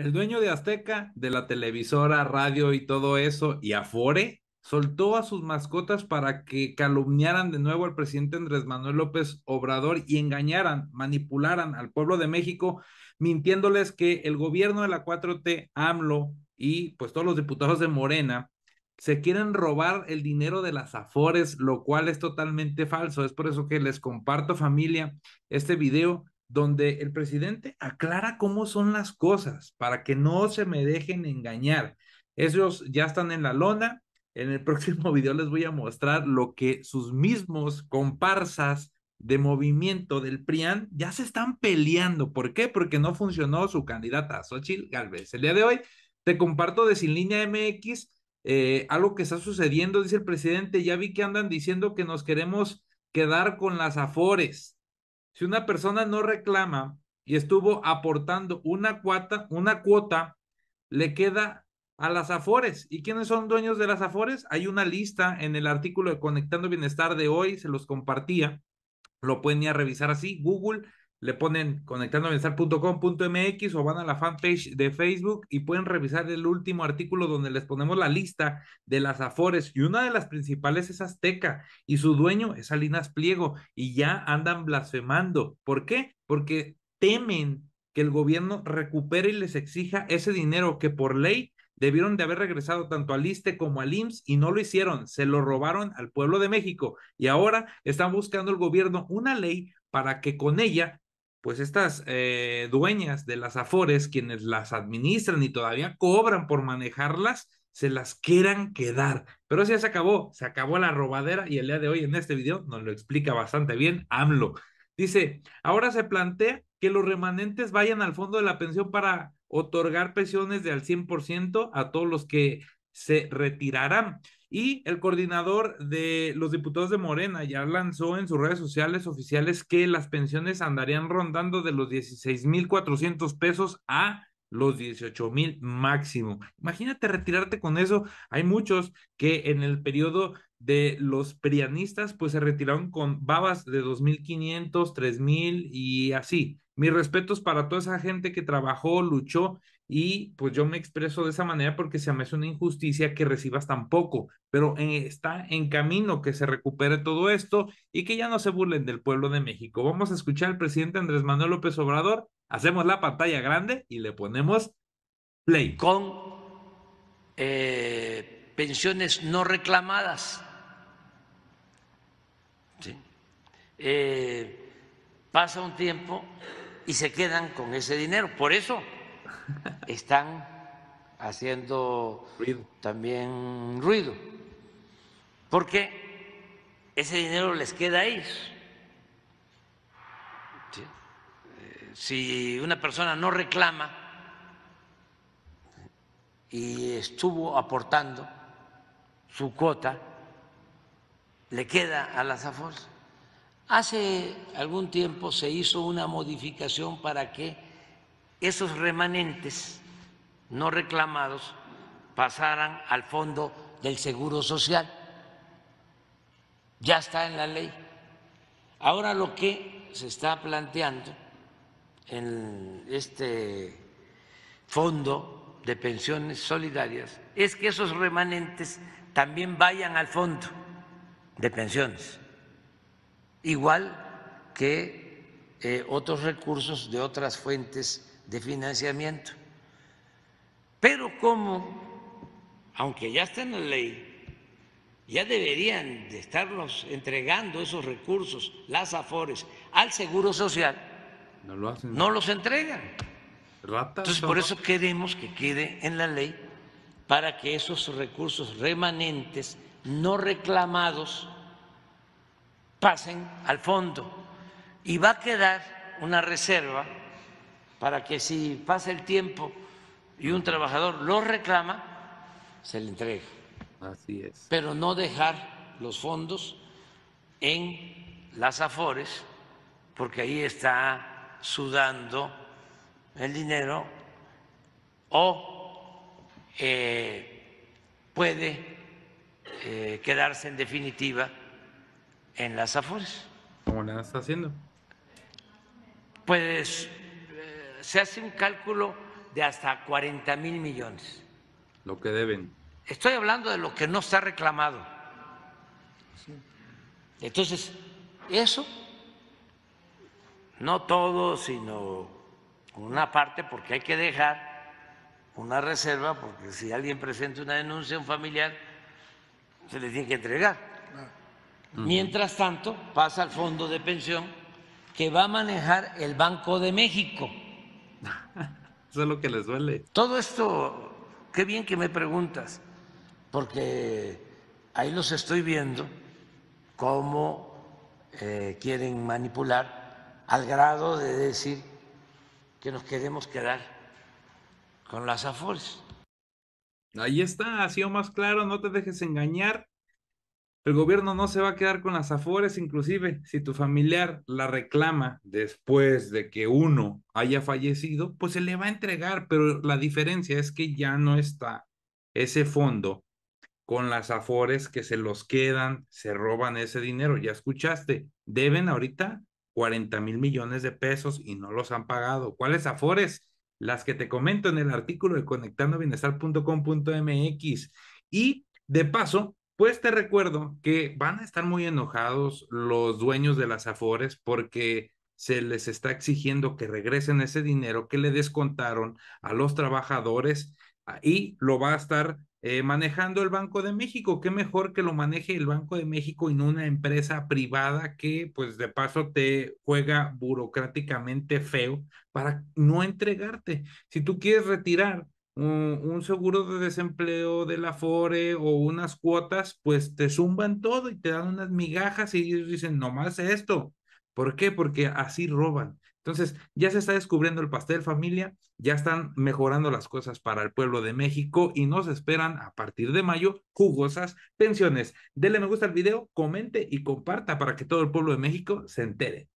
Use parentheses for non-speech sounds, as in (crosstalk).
El dueño de Azteca, de la televisora, radio y todo eso, y Afore, soltó a sus mascotas para que calumniaran de nuevo al presidente Andrés Manuel López Obrador y engañaran, manipularan al pueblo de México, mintiéndoles que el gobierno de la 4T, AMLO y pues todos los diputados de Morena se quieren robar el dinero de las Afores, lo cual es totalmente falso. Es por eso que les comparto familia este video donde el presidente aclara cómo son las cosas para que no se me dejen engañar. Ellos ya están en la lona. En el (laughs) próximo video les voy a mostrar lo que sus mismos comparsas de movimiento del PRIAN ya se están peleando. ¿Por qué? Porque no funcionó su candidata, Xochitl Galvez. El día de hoy te comparto de Sin Línea MX eh, algo que está sucediendo, dice el presidente. Ya vi que andan diciendo que nos queremos quedar con las afores. Si una persona no reclama y estuvo aportando una cuota, una cuota, le queda a las Afores. ¿Y quiénes son dueños de las Afores? Hay una lista en el artículo de Conectando Bienestar de hoy, se los compartía. Lo pueden ir a revisar así. Google le ponen mx o van a la fanpage de Facebook y pueden revisar el último artículo donde les ponemos la lista de las Afores y una de las principales es Azteca y su dueño es Salinas Pliego y ya andan blasfemando. ¿Por qué? Porque temen que el gobierno recupere y les exija ese dinero que por ley debieron de haber regresado tanto al ISTE como al IMSS y no lo hicieron, se lo robaron al pueblo de México y ahora están buscando el gobierno una ley para que con ella pues estas eh, dueñas de las Afores, quienes las administran y todavía cobran por manejarlas, se las quieran quedar. Pero ya se acabó, se acabó la robadera y el día de hoy en este video nos lo explica bastante bien AMLO. Dice, ahora se plantea que los remanentes vayan al fondo de la pensión para otorgar pensiones de al 100% a todos los que se retirarán. Y el coordinador de los diputados de Morena ya lanzó en sus redes sociales oficiales que las pensiones andarían rondando de los 16.400 pesos a los 18.000 mil máximo. Imagínate retirarte con eso. Hay muchos que en el periodo de los perianistas, pues se retiraron con babas de 2.500, 3.000 y así. Mis respetos para toda esa gente que trabajó, luchó y pues yo me expreso de esa manera porque se me hace una injusticia que recibas tampoco, pero eh, está en camino que se recupere todo esto y que ya no se burlen del pueblo de México. Vamos a escuchar al presidente Andrés Manuel López Obrador, hacemos la pantalla grande y le ponemos play. Con eh, pensiones no reclamadas. Sí. Eh, pasa un tiempo y se quedan con ese dinero. Por eso están haciendo también ruido, porque ese dinero les queda ahí. Eh, si una persona no reclama y estuvo aportando su cuota, le queda a las Aforzas. Hace algún tiempo se hizo una modificación para que esos remanentes no reclamados pasaran al fondo del Seguro Social. Ya está en la ley. Ahora lo que se está planteando en este fondo de pensiones solidarias es que esos remanentes también vayan al fondo de pensiones igual que eh, otros recursos de otras fuentes de financiamiento. Pero como, aunque ya está en la ley, ya deberían de estarlos entregando esos recursos, las afores, al Seguro Social, no, los entregan. Entonces, por eso queremos que quede en la ley para que esos recursos remanentes no reclamados pasen al fondo y va a quedar una reserva para que si pasa el tiempo y un trabajador lo reclama, se le entregue. Así es. Pero no dejar los fondos en las afores, porque ahí está sudando el dinero o eh, puede eh, quedarse en definitiva en las AFORES. ¿Cómo la está haciendo? Pues eh, se hace un cálculo de hasta 40 mil millones. Lo que deben. Estoy hablando de lo que no está reclamado. Entonces, eso, no todo, sino una parte, porque hay que dejar una reserva, porque si alguien presenta una denuncia a un familiar, se le tiene que entregar. Mientras tanto, pasa al fondo de pensión que va a manejar el Banco de México. (laughs) Eso es lo que les duele. Todo esto, qué bien que me preguntas, porque ahí los estoy viendo cómo eh, quieren manipular al grado de decir que nos queremos quedar con las afores. Ahí está, ha sido más claro, no te dejes engañar. El gobierno no se va a quedar con las afores, inclusive si tu familiar la reclama después de que uno haya fallecido, pues se le va a entregar, pero la diferencia es que ya no está ese fondo con las afores que se los quedan, se roban ese dinero. Ya escuchaste, deben ahorita 40 mil millones de pesos y no los han pagado. ¿Cuáles afores? Las que te comento en el artículo de conectando MX Y de paso, pues te recuerdo que van a estar muy enojados los dueños de las Afores porque se les está exigiendo que regresen ese dinero que le descontaron a los trabajadores ah, y lo va a estar eh, manejando el Banco de México. Qué mejor que lo maneje el Banco de México en una empresa privada que, pues, de paso te juega burocráticamente feo para no entregarte. Si tú quieres retirar un, seguro de desempleo de la FORE o unas cuotas, pues te zumban todo y te dan unas migajas y ellos dicen, nomás esto. ¿Por qué? Porque así roban. Entonces, ya se está descubriendo el pastel familia, ya están mejorando las cosas para el pueblo de México y nos esperan a partir de mayo jugosas pensiones. Dele me gusta al video, comente y comparta para que todo el pueblo de México se entere.